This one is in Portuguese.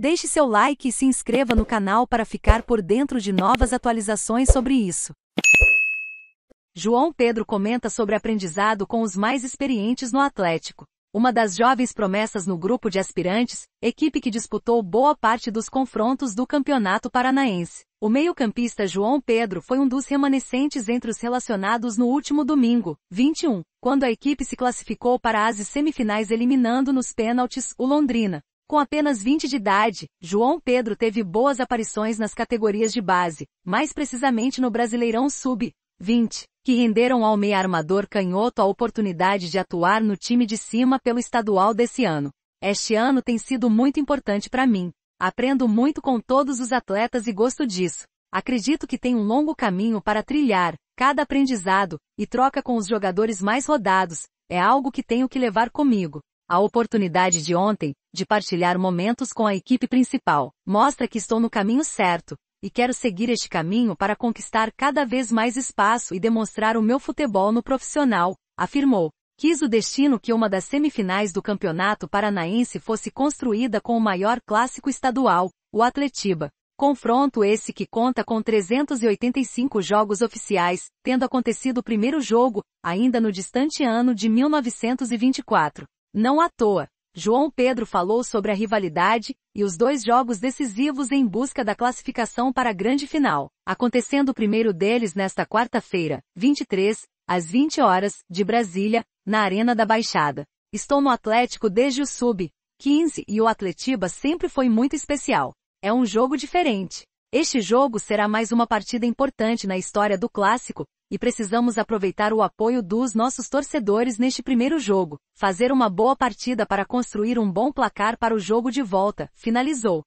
Deixe seu like e se inscreva no canal para ficar por dentro de novas atualizações sobre isso. João Pedro comenta sobre aprendizado com os mais experientes no Atlético. Uma das jovens promessas no grupo de aspirantes, equipe que disputou boa parte dos confrontos do Campeonato Paranaense. O meio-campista João Pedro foi um dos remanescentes entre os relacionados no último domingo, 21, quando a equipe se classificou para as semifinais eliminando nos pênaltis o Londrina. Com apenas 20 de idade, João Pedro teve boas aparições nas categorias de base, mais precisamente no Brasileirão Sub-20, que renderam ao meia-armador canhoto a oportunidade de atuar no time de cima pelo estadual desse ano. Este ano tem sido muito importante para mim. Aprendo muito com todos os atletas e gosto disso. Acredito que tem um longo caminho para trilhar, cada aprendizado, e troca com os jogadores mais rodados, é algo que tenho que levar comigo. A oportunidade de ontem, de partilhar momentos com a equipe principal, mostra que estou no caminho certo, e quero seguir este caminho para conquistar cada vez mais espaço e demonstrar o meu futebol no profissional, afirmou. Quis o destino que uma das semifinais do Campeonato Paranaense fosse construída com o maior clássico estadual, o Atletiba. Confronto esse que conta com 385 jogos oficiais, tendo acontecido o primeiro jogo, ainda no distante ano de 1924. Não à toa, João Pedro falou sobre a rivalidade e os dois jogos decisivos em busca da classificação para a grande final, acontecendo o primeiro deles nesta quarta-feira, 23, às 20 horas, de Brasília, na Arena da Baixada. Estou no Atlético desde o sub 15 e o Atletiba sempre foi muito especial. É um jogo diferente. Este jogo será mais uma partida importante na história do clássico, e precisamos aproveitar o apoio dos nossos torcedores neste primeiro jogo, fazer uma boa partida para construir um bom placar para o jogo de volta, finalizou.